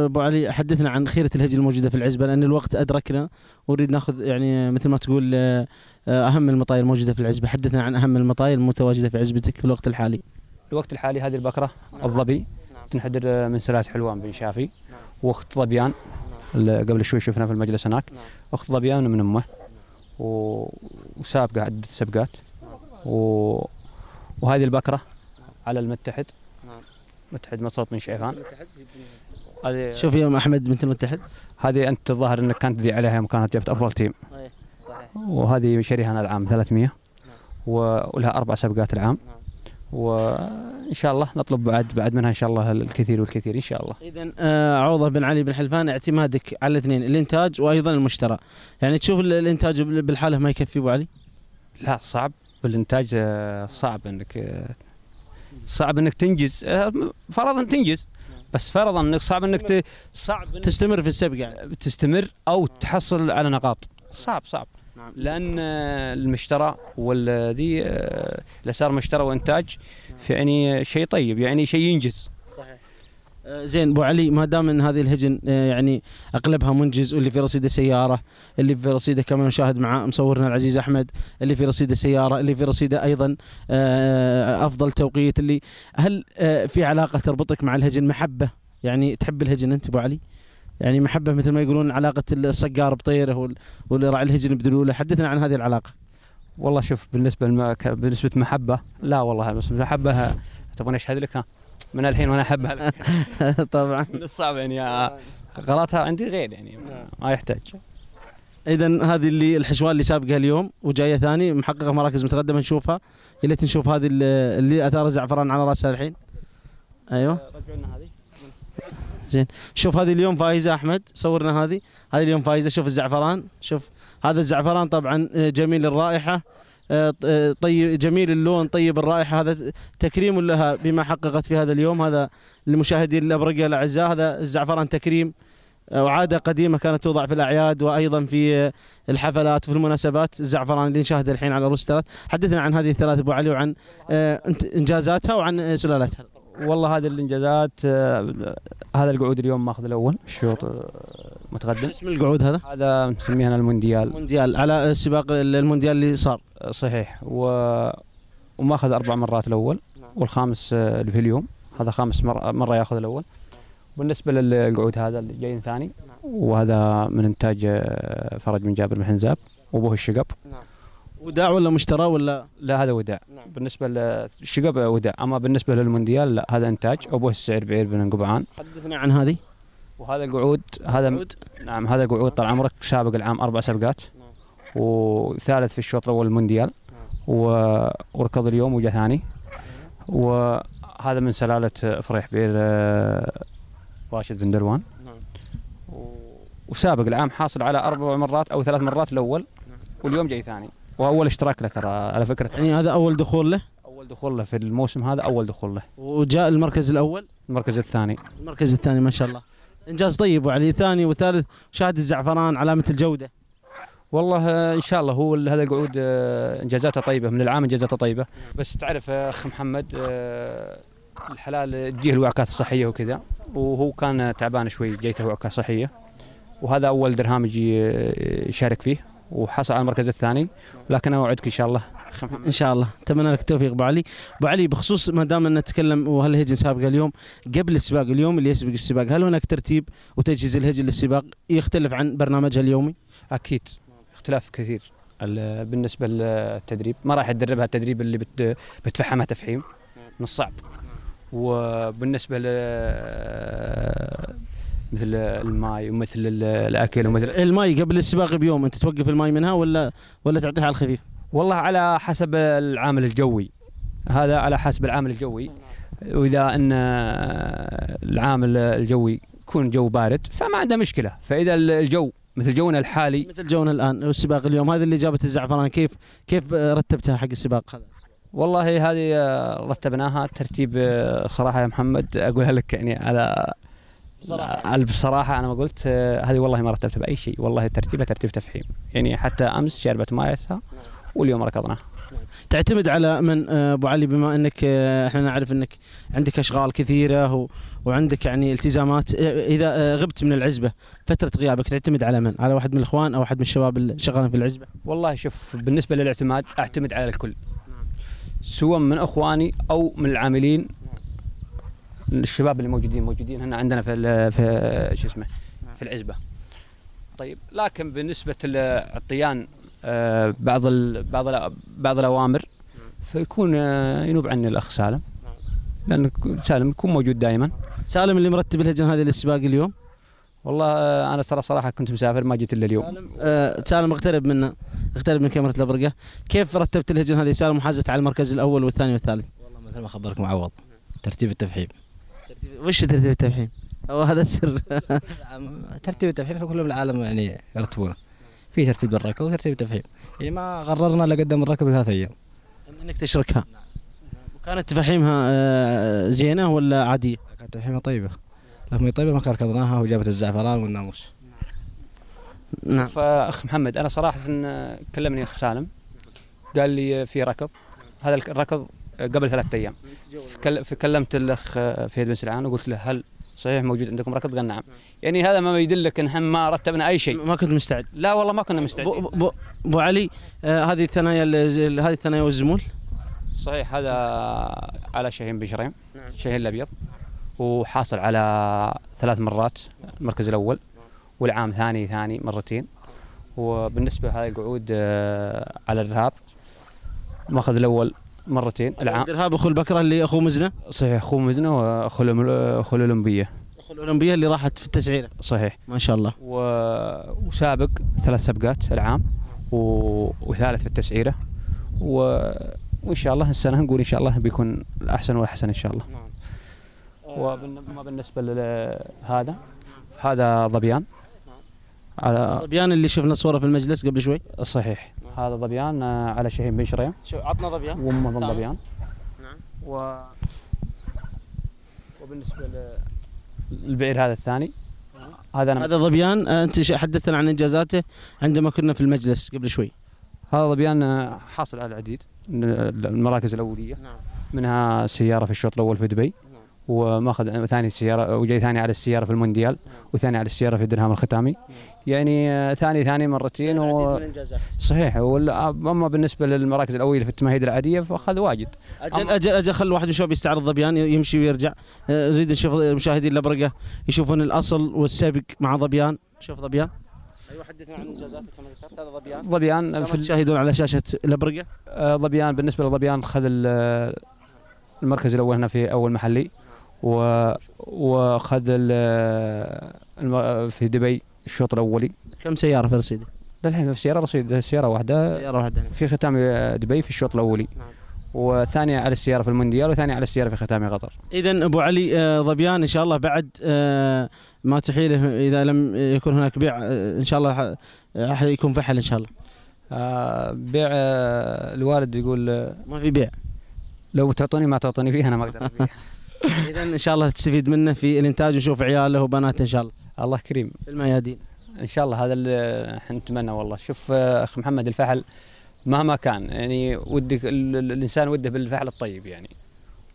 ابو علي حدثنا عن خيره الهجر الموجوده في العزبه لان الوقت ادركنا ونريد ناخذ يعني مثل ما تقول آه، اهم المطايا الموجوده في العزبه، حدثنا عن اهم المطايا المتواجده في عزبتك في الوقت الحالي. الوقت الحالي هذه البكره الظبي تنحدر آه، من سلاله حلوان بن شافي نعم. واخت ظبيان نعم. قبل شوي شفنا في المجلس هناك نعم. اخت ظبيان من امه وسابقه عده سبقات و... وهذه البكره على المتحد متحد مسرط بن شيفان هذه شوف يوم احمد بنت المتحد هذه انت الظاهر انك كانت تدي عليها يوم كانت جبت افضل تيم صحيح وهذه شريها انا العام 300 ولها اربع سبقات العام وان شاء الله نطلب بعد بعد منها ان شاء الله الكثير والكثير ان شاء الله. اذا آه، عوضه بن علي بن حلفان اعتمادك على الاثنين الانتاج وايضا المشترى، يعني تشوف الانتاج بالحاله ما يكفي ابو علي؟ لا صعب بالانتاج آه، صعب انك آه، صعب انك تنجز فرضا تنجز بس فرضا انك صعب انك صعب إنك تستمر في السبق يعني تستمر او تحصل على نقاط صعب صعب نعم. لان المشترى والذي آه، الاسعار مشترى وانتاج نعم. يعني شيء طيب يعني شيء ينجز صحيح آه، زين ابو علي ما دام ان هذه الهجن آه، يعني اغلبها منجز واللي في رصيده سياره اللي في رصيده كما نشاهد مع مصورنا العزيز احمد اللي في رصيده سياره اللي في رصيده ايضا افضل توقيت اللي هل في علاقه تربطك مع الهجن محبه يعني تحب الهجن انت ابو علي؟ يعني محبه مثل ما يقولون علاقه الصقار بطيره والراعي الهجن بدلوله حدثنا عن هذه العلاقه والله شوف بالنسبه لما بالنسبه محبه لا والله بس محبه تبغون اشهد لك ها من الحين وانا احبها طبعا من الصعب يعني آه، غلطها عندي غير يعني ما نعم. يحتاج اذا هذه اللي الحشوه اللي سابقها اليوم وجايه ثاني محققه مراكز متقدمه نشوفها يا ليت نشوف هذه اللي اثار الزعفران على راسها الحين ايوه رجعوا لنا هذه زين شوف هذه اليوم فايزه احمد صورنا هذه هذه اليوم فايزه شوف الزعفران شوف هذا الزعفران طبعا آه، جميل الرائحه آه، آه، طيب جميل اللون طيب الرائحه هذا تكريم لها بما حققت في هذا اليوم هذا لمشاهدين الابرق الاعزاء هذا الزعفران تكريم وعاده قديمه كانت توضع في الاعياد وايضا في الحفلات وفي المناسبات الزعفران اللي نشاهده الحين على الرؤوس الثلاث حدثنا عن هذه الثلاث ابو علي وعن انجازاتها وعن سلالتها والله هذه الانجازات آه، هذا القعود اليوم ماخذ الاول الشوط آه، متقدم اسم القعود هذا؟ هذا نسميه انا المونديال المونديال على سباق المونديال اللي صار آه، صحيح و... وماخذ اربع مرات الاول نعم. والخامس اللي في اليوم هذا خامس مرة, مره ياخذ الاول بالنسبه للقعود هذا اللي جايين ثاني نعم. وهذا من انتاج فرج من جابر محنزاب حنزاب وابوه الشقب نعم وداع ولا مشترى ولا لا هذا وداع نعم. بالنسبه للشقب وداع اما بالنسبه للمونديال لا هذا انتاج نعم. ابوه السعير بعير بن قبعان حدثنا عن هذه وهذا القعود هذا قعود. نعم هذا قعود طال عمرك سابق العام اربع سبقات نعم. وثالث في الشوط الاول المونديال نعم. وركض اليوم وجا ثاني نعم. وهذا من سلاله فريح بير آه، راشد بن دروان نعم. وسابق العام حاصل على اربع مرات او ثلاث مرات الاول نعم. واليوم جاي ثاني واول اشتراك له ترى على فكره يعني هذا اول دخول له اول دخول له في الموسم هذا اول دخول له وجاء المركز الاول المركز الثاني المركز الثاني ما شاء الله انجاز طيب وعلي ثاني وثالث شاهد الزعفران علامه الجوده والله آه، ان شاء الله هو هذا القعود آه، انجازاته طيبه من العام انجازاته طيبه بس تعرف آه، اخ محمد الحلال تجيه الوعكات الصحيه وكذا وهو كان تعبان شوي جيته وعكه صحيه وهذا اول درهام يجي يشارك فيه وحصل على المركز الثاني لكن اوعدك ان شاء الله ان شاء الله اتمنى لك التوفيق ابو علي ابو علي بخصوص ما دام نتكلم وهالهجن سابقه اليوم قبل السباق اليوم اللي يسبق السباق هل هناك ترتيب وتجهيز الهجن للسباق يختلف عن برنامجها اليومي اكيد اختلاف كثير بالنسبه للتدريب ما راح تدربها التدريب اللي بتفحمها تفحيم من نعم. الصعب وبالنسبه ل مثل الماي ومثل الاكل ومثل الماي قبل السباق بيوم انت توقف الماي منها ولا ولا تعطيها على الخفيف؟ والله على حسب العامل الجوي هذا على حسب العامل الجوي واذا ان العامل الجوي يكون جو بارد فما عنده مشكله فاذا الجو مثل جونا الحالي مثل جونا الان والسباق اليوم هذه اللي جابت الزعفران كيف كيف رتبتها حق السباق هذا؟ والله هذه رتبناها ترتيب صراحه يا محمد اقولها لك يعني على بصراحه بصراحه انا ما قلت آه، هذه والله ما رتبتها باي شيء والله ترتيبها ترتيب تفحيم يعني حتى امس شربت مايتها نعم. واليوم ركضناها نعم. تعتمد على من آه، ابو علي بما انك آه، احنا نعرف انك عندك اشغال كثيره وعندك يعني التزامات اذا غبت من العزبه فتره غيابك تعتمد على من؟ على واحد من الاخوان او واحد من الشباب اللي شغالين في العزبه؟ والله شوف بالنسبه للاعتماد اعتمد على الكل نعم. سواء من اخواني او من العاملين الشباب اللي موجودين موجودين هنا عندنا في في شو اسمه في العزبه طيب لكن بالنسبه لعطيان آه، بعض الـ بعض الـ بعض الاوامر فيكون آه، ينوب عني الاخ سالم لان سالم يكون موجود دائما سالم اللي مرتب الهجن هذه للسباق اليوم والله آه، انا ترى صراحه كنت مسافر ما جيت الا اليوم سالم آه سالم اقترب منا اقترب من كاميرا الابرقه كيف رتبت الهجن هذه سالم وحازت على المركز الاول والثاني والثالث والله مثل ما خبرك معوض ترتيب التفحيم وش ترتيب التفحيم؟ هو هذا السر ترتيب في كل العالم يعني يرتبونه في ترتيب الركب وترتيب التفحيم يعني ما غررنا الا قدم الركب ثلاث ايام انك تشركها نعم. وكانت تفاحيمها آه، زينه ولا عاديه؟ كانت تفاحيمها طيبه لما طيبه ما كركضناها وجابت الزعفران والناموس نعم فاخ محمد انا صراحه إن آه، كلمني اخ سالم قال لي في ركض هذا الركض قبل ثلاثة ايام فكلمت الاخ فهد بن سلعان وقلت له هل صحيح موجود عندكم ركض قال نعم يعني هذا ما يدلك ان احنا ما رتبنا اي شيء ما كنت مستعد لا والله ما كنا مستعدين بو, بو, بو علي آه هذه الثنايا هذه الثنايا والزمول صحيح هذا على شاهين بن نعم. شاهين الابيض وحاصل على ثلاث مرات المركز الاول والعام ثاني ثاني مرتين وبالنسبه لهذا القعود آه، على الرهاب ماخذ الاول مرتين العام الارهاب اخو البكره اللي اخو مزنه صحيح اخو مزنه واخو اخو الاولمبيه اخو الاولمبيه اللي راحت في التسعيره صحيح ما شاء الله و... وسابق ثلاث سبقات العام و... وثالث في التسعيره و... وان شاء الله السنه نقول ان شاء الله بيكون الاحسن والاحسن ان شاء الله نعم وما بالنسبه لهذا هذا ظبيان على ظبيان اللي شفنا صوره في المجلس قبل شوي صحيح هذا ظبيان آه، على شهيم بن شريان شو عطنا ظبيان وام ظبيان نعم و وبالنسبه للبعير هذا الثاني هذا أنا هذا ظبيان آه، انت حدثنا عن انجازاته عندما كنا في المجلس قبل شوي هذا ظبيان آه، حاصل على العديد من المراكز الاوليه نعم. منها سياره في الشوط الاول في دبي وماخذ ثاني السياره وجاي ثاني على السياره في المونديال وثاني على السياره في الدرهم الختامي يعني آه، ثاني ثاني مرتين و... صحيح ولا آه، اما بالنسبه للمراكز الاوليه في التمهيد العاديه فاخذ واجد اجل اجل اجل خل واحد من الشباب يستعرض ظبيان يمشي ويرجع آه، نريد نشوف المشاهدين الابرقه يشوفون الاصل والسبق مع ظبيان شوف ظبيان ايوه حدثنا عن انجازاته كما ذكرت هذا ظبيان ظبيان في تشاهدون على شاشه الابرقه ظبيان بالنسبه لظبيان خذ المركز الاول هنا في اول محلي و وخذ في دبي الشوط الاولي كم سياره في رصيده؟ للحين في سياره رصيد سياره واحده سياره واحده في ختام دبي في الشوط الاولي نعم. وثانيه على السياره في المونديال وثانيه على السياره في ختام قطر. اذا ابو علي آه، ظبيان ان شاء الله بعد آه، ما تحيله اذا لم يكن هناك بيع آه، ان شاء الله يكون فحل ان شاء الله. بيع الوالد يقول ما في بيع لو تعطوني ما تعطوني فيه انا ما اقدر اذا ان شاء الله تستفيد منه في الانتاج ونشوف عياله وبناته ان شاء الله الله كريم في الميادين ان شاء الله هذا اللي احنا نتمنى والله شوف آه، اخ محمد الفحل مهما كان يعني ودك الانسان وده بالفحل الطيب يعني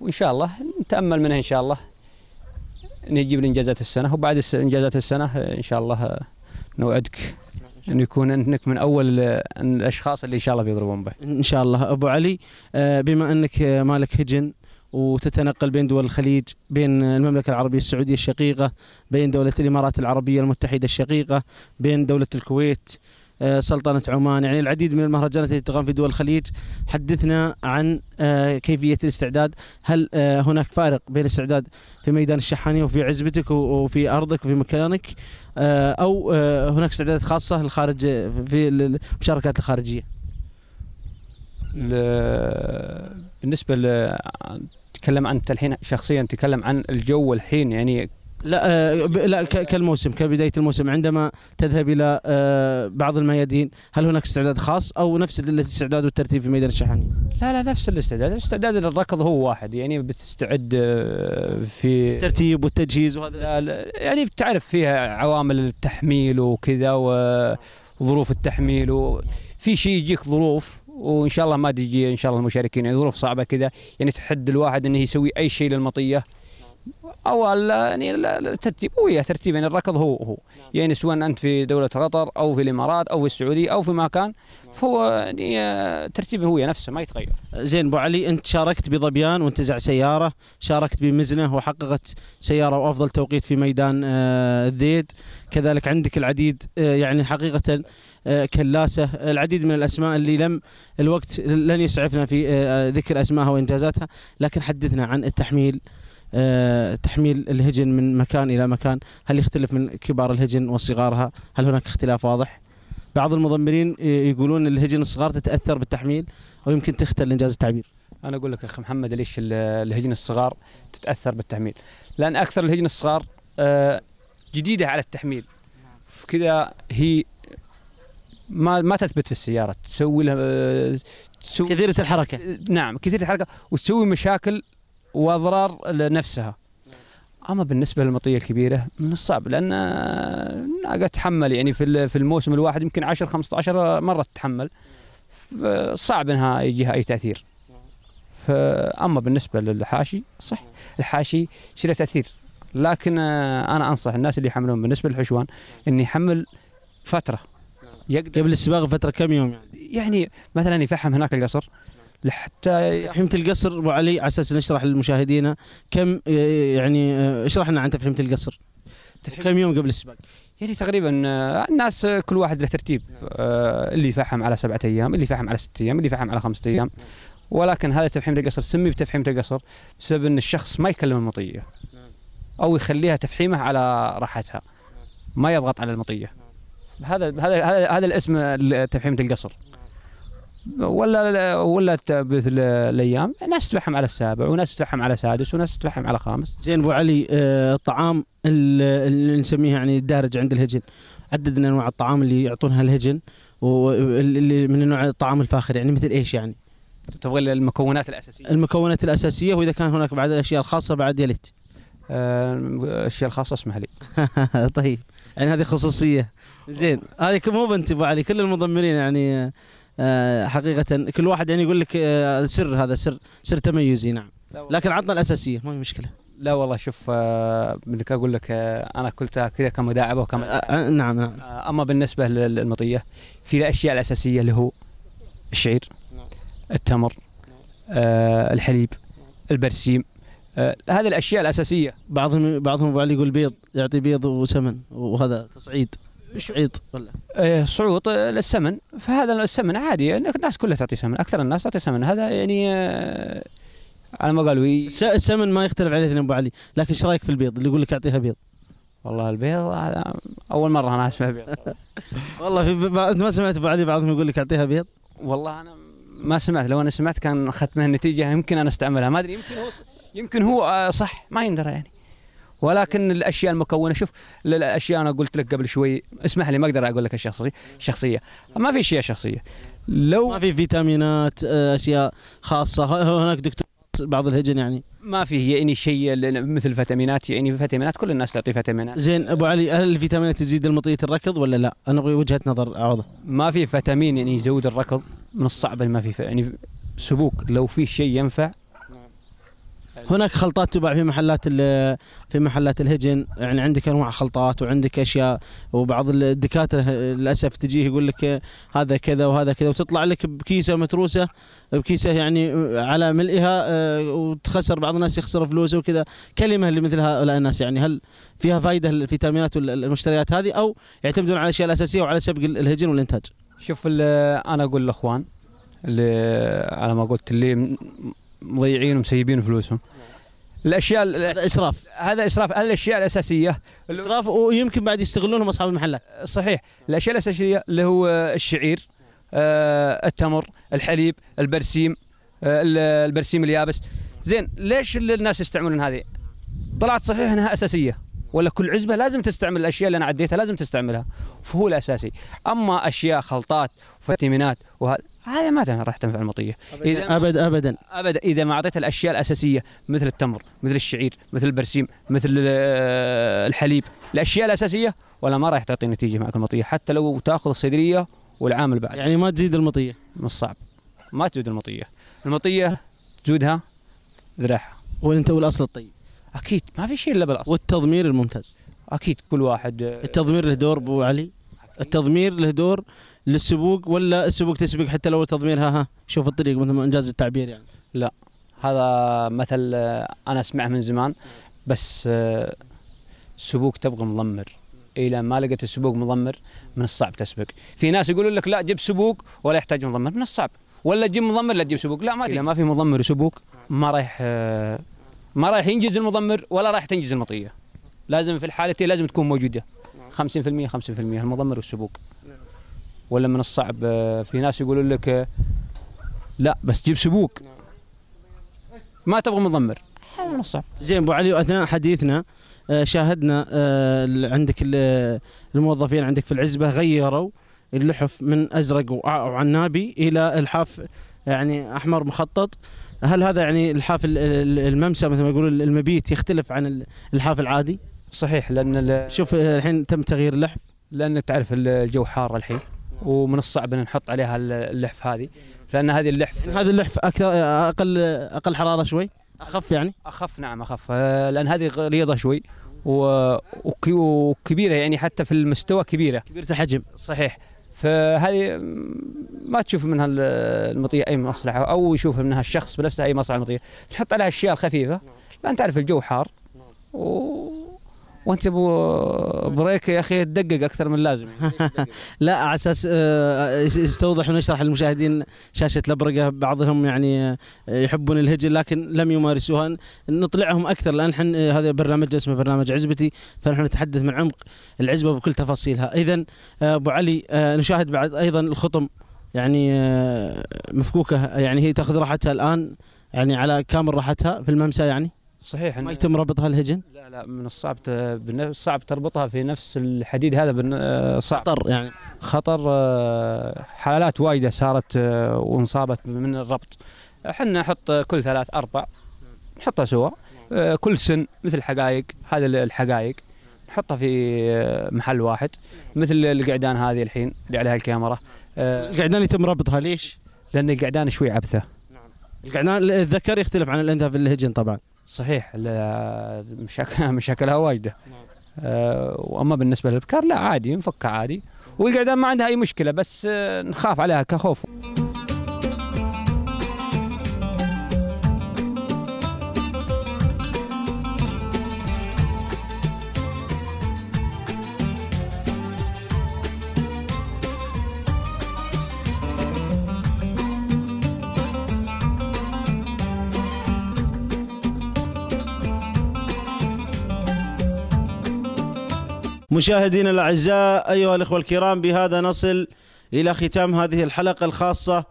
وان شاء الله نتامل منه ان شاء الله نجيب انجازات السنه وبعد انجازات السنه ان شاء الله آه، نوعدك نعم. ان يكون انك من اول آه، الاشخاص اللي ان شاء الله بيضربون به. ان شاء الله ابو علي بما انك مالك هجن وتتنقل بين دول الخليج بين المملكة العربية السعودية الشقيقة بين دولة الإمارات العربية المتحدة الشقيقة بين دولة الكويت آه، سلطنة عمان يعني العديد من المهرجانات التي تقام في دول الخليج حدثنا عن آه، كيفية الاستعداد هل آه، هناك فارق بين الاستعداد في ميدان الشحانية وفي عزبتك وفي أرضك وفي مكانك أو هناك استعدادات خاصة للخارج في المشاركات الخارجية بالنسبة تكلم انت الحين شخصيا تكلم عن الجو الحين يعني لا آه، لا كالموسم كبدايه الموسم عندما تذهب الى آه، بعض الميادين هل هناك استعداد خاص او نفس الاستعداد والترتيب في ميدان الشحن؟ لا لا نفس الاستعداد، الاستعداد للركض هو واحد يعني بتستعد آه، في الترتيب والتجهيز وهذا لا لا يعني بتعرف فيها عوامل التحميل وكذا وظروف التحميل وفي شيء يجيك ظروف وان شاء الله ما تجي ان شاء الله المشاركين يعني ظروف صعبه كذا يعني تحد الواحد انه يسوي اي شيء للمطيه او يعني الترتيب هو ترتيب يعني الركض هو هو نعم. يعني سواء انت في دوله قطر او في الامارات او في السعوديه او في مكان نعم. فهو يعني ترتيب هو نفسه ما يتغير. زين ابو علي انت شاركت بظبيان وانتزع سياره، شاركت بمزنه وحققت سياره وافضل توقيت في ميدان آه، الذيد، كذلك عندك العديد آه، يعني حقيقه آه، كلاسه، العديد من الاسماء اللي لم الوقت لن يسعفنا في ذكر اسمائها وانجازاتها، لكن حدثنا عن التحميل آه، تحميل الهجن من مكان إلى مكان هل يختلف من كبار الهجن وصغارها هل هناك اختلاف واضح بعض المضمرين يقولون الهجن الصغار تتأثر بالتحميل أو يمكن تختل إنجاز التعبير أنا أقول لك أخ محمد ليش الهجن الصغار تتأثر بالتحميل لأن أكثر الهجن الصغار آه، جديدة على التحميل كذا هي ما ما تثبت في السياره تسوي لها آه، تسوي كثيره الحركه نعم كثيره الحركه وتسوي مشاكل واضرار لنفسها اما بالنسبه للمطيه الكبيره من الصعب لان اتحمل يعني في في الموسم الواحد يمكن 10 15 مره تتحمل صعب انها يجيها اي تاثير فاما بالنسبه للحاشي صح الحاشي شيله تاثير لكن انا انصح الناس اللي يحملون بالنسبه للحشوان ان يحمل فتره يقدر قبل السباق فتره كم يوم يعني يعني مثلا يفحم هناك القصر لحتى يعني تفحيمة القصر ابو علي على اساس نشرح لمشاهدينا كم آه، يعني آه، اشرح لنا عن تفحيمة القصر كم يوم قبل السباق؟ يعني تقريبا آه، الناس كل واحد له ترتيب نعم. اللي فحم على سبعة ايام، اللي فحم على ستة ايام، اللي فحم على خمسة ايام نعم. ولكن هذا تفحيم القصر سمي بتفحيم القصر بسبب ان الشخص ما يكلم المطيه نعم. او يخليها تفحيمه على راحتها ما يضغط على المطيه هذا هذا هذا الاسم تفحيمة القصر ولا ولا مثل الايام ناس تتفحم على السابع وناس تتفحم على سادس وناس تتفحم على خامس زين ابو علي الطعام آه، اللي نسميه يعني الدارج عند الهجن عدد من انواع الطعام اللي يعطونها الهجن واللي من نوع الطعام الفاخر يعني مثل ايش يعني تبغى المكونات الاساسيه المكونات الاساسيه واذا كان هناك بعد الاشياء الخاصه بعد يا ليت آه، الاشياء الخاصه اسمح لي طيب يعني هذه خصوصيه زين هذه مو بنت ابو علي كل المضمرين يعني آه، آه، حقيقه كل واحد يعني يقول لك آه، سر هذا سر سر تميزي نعم لكن عطنا الاساسيه ما في مشكله لا والله شوف آه، بدك اقول لك انا قلتها كذا كمداعبه وكم نعم نعم اما بالنسبه للمطيه في الاشياء الاساسيه اللي هو الشعير نعم. التمر نعم. الحليب نعم. البرسيم هذه الاشياء الاساسيه بعضهم بعضهم ابو علي يقول بيض يعطي بيض وسمن وهذا تصعيد شعيط ولا إيه، صعود إيه، للسمن فهذا السمن عادي يعني الناس كلها تعطي سمن اكثر الناس تعطي سمن هذا يعني آه، على ما قالوا السمن ما يختلف عليه اثنين ابو علي لكن ايش رايك في البيض اللي يقول لك اعطيها بيض والله البيض هذا اول مره انا اسمع بيض والله في ب... انت ما سمعت ابو علي بعضهم يقول لك اعطيها بيض والله انا ما سمعت لو انا سمعت كان اخذت منها النتيجه يمكن انا استعملها ما ادري يمكن هو يمكن هو آه، صح ما يندرى يعني ولكن الاشياء المكونه شوف الاشياء انا قلت لك قبل شوي اسمح لي ما اقدر اقول لك الشخصيه شخصيه ما في اشياء شخصيه لو ما في فيتامينات آه، اشياء خاصه هناك دكتور بعض الهجن يعني ما في يعني شيء مثل فيتامينات يعني فيتامينات كل الناس تعطي فيتامينات زين ابو علي هل الفيتامينات تزيد المطيه الركض ولا لا؟ انا ابغى وجهه نظر عوضه ما في فيتامين يعني يزود الركض من الصعب ما في يعني سبوك لو في شيء ينفع هناك خلطات تباع في محلات في محلات الهجن يعني عندك انواع خلطات وعندك اشياء وبعض الدكاتره للاسف تجيه يقول لك هذا كذا وهذا كذا وتطلع لك بكيسه متروسه بكيسه يعني على ملئها آه، وتخسر بعض الناس يخسر فلوسه وكذا كلمه لمثل هؤلاء الناس يعني هل فيها فائده الفيتامينات والمشتريات هذه او يعتمدون على الاشياء الاساسيه وعلى سبق الهجن والانتاج؟ شوف انا اقول للاخوان اللي على ما قلت اللي مضيعين ومسيبين فلوسهم الاشياء هذا اسراف هذا اسراف الاشياء الاساسيه اسراف ويمكن بعد يستغلونهم اصحاب المحلات صحيح الاشياء الاساسيه اللي هو الشعير آه التمر الحليب البرسيم آه البرسيم اليابس زين ليش الناس يستعملون هذه طلعت صحيح انها اساسيه ولا كل عزبه لازم تستعمل الاشياء اللي انا عديتها لازم تستعملها فهو الاساسي اما اشياء خلطات وفيتامينات وهذا هذا ما راح تنفع المطيه اذا ابدا ابدا ابدا اذا ما اعطيت الاشياء الاساسيه مثل التمر مثل الشعير مثل البرسيم مثل آه، الحليب الاشياء الاساسيه ولا ما راح تعطي نتيجه معك المطيه حتى لو تاخذ الصيدليه والعام اللي بعده يعني ما تزيد المطيه من الصعب ما تزيد المطيه المطيه تزودها ذراعها وانت والاصل الطيب اكيد ما في شيء الا بالاصل والتضمير الممتاز اكيد كل واحد آه، التضمير له دور ابو علي التضمير له دور للسبوق ولا السبوق تسبق حتى لو تضميرها ها شوف الطريق مثل ما انجاز التعبير يعني لا هذا مثل آه، انا اسمعه من زمان بس آه، سبوق تبغى مضمر الى ما لقيت السبوق مضمر من الصعب تسبق في ناس يقولون لك لا جيب سبوق ولا يحتاج مضمر من الصعب ولا تجيب مضمر لا تجيب سبوق لا ما اذا ما في مضمر وسبوق ما رايح آه، ما رايح ينجز المضمر ولا رايح تنجز المطيه لازم في الحالتين لازم تكون موجوده 50% 50% المضمر والسبوق ولا من الصعب آه، في ناس يقولون لك آه، لا بس جيب سبوك ما تبغى مضمر هذا من الصعب زين ابو علي واثناء حديثنا آه، شاهدنا عندك الموظفين عندك في العزبه غيروا اللحف من ازرق وعنابي الى الحاف يعني احمر مخطط هل هذا يعني الحاف الممسى مثل ما يقولون المبيت يختلف عن الحاف العادي؟ صحيح لان شوف الحين تم تغيير اللحف لان تعرف الجو حار الحين ومن الصعب ان نحط عليها اللحف هذه لان هذه اللحف يعني هذا اللحف اكثر اقل اقل حراره شوي اخف يعني اخف نعم اخف آه، لان هذه غليظه شوي وكبيره يعني حتى في المستوى كبيره كبيره الحجم صحيح فهذه ما تشوف منها المطيه اي مصلحه او يشوف منها الشخص بنفسه اي مصلحه مطيه تحط عليها اشياء خفيفه لان تعرف الجو حار و وانت ابو بريك يا اخي تدقق اكثر من اللازم لا على اساس استوضح آه، ونشرح للمشاهدين شاشه الابرقه بعضهم يعني آه، يحبون الهجن لكن لم يمارسوها نطلعهم اكثر لان احنا آه، هذا برنامج اسمه برنامج عزبتي فنحن نتحدث من عمق العزبه بكل تفاصيلها اذا ابو علي نشاهد بعد ايضا الخطم يعني مفكوكه يعني هي تاخذ راحتها الان يعني على كامل راحتها في الممسى يعني صحيح ما يتم ربطها الهجن؟ لا لا من الصعب صعب تربطها في نفس الحديد هذا آه، صعب خطر يعني خطر آه، حالات وايده صارت آه، وانصابت من الربط احنا نحط كل ثلاث اربع نحطها سوا كل سن مثل الحقائق هذا الحقائق نحطها في محل واحد مثل القعدان هذه الحين اللي عليها الكاميرا القعدان يتم ربطها ليش؟ لان القعدان شوي عبثه نعم. القعدان الذكر يختلف عن الانثى في الهجن طبعا صحيح مشاكلها مشاكلها واجده نعم. آه، واما بالنسبه للابكار لا عادي نفكها عادي والقعدان ما عندها اي مشكله بس آه، نخاف عليها كخوف مشاهدينا الاعزاء ايها الاخوه الكرام بهذا نصل الى ختام هذه الحلقه الخاصه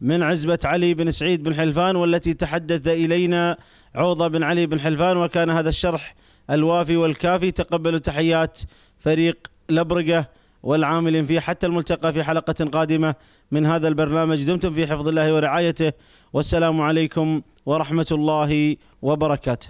من عزبه علي بن سعيد بن حلفان والتي تحدث الينا عوضه بن علي بن حلفان وكان هذا الشرح الوافي والكافي تقبلوا تحيات فريق لبرقه والعاملين فيه حتى الملتقى في حلقه قادمه من هذا البرنامج دمتم في حفظ الله ورعايته والسلام عليكم ورحمه الله وبركاته.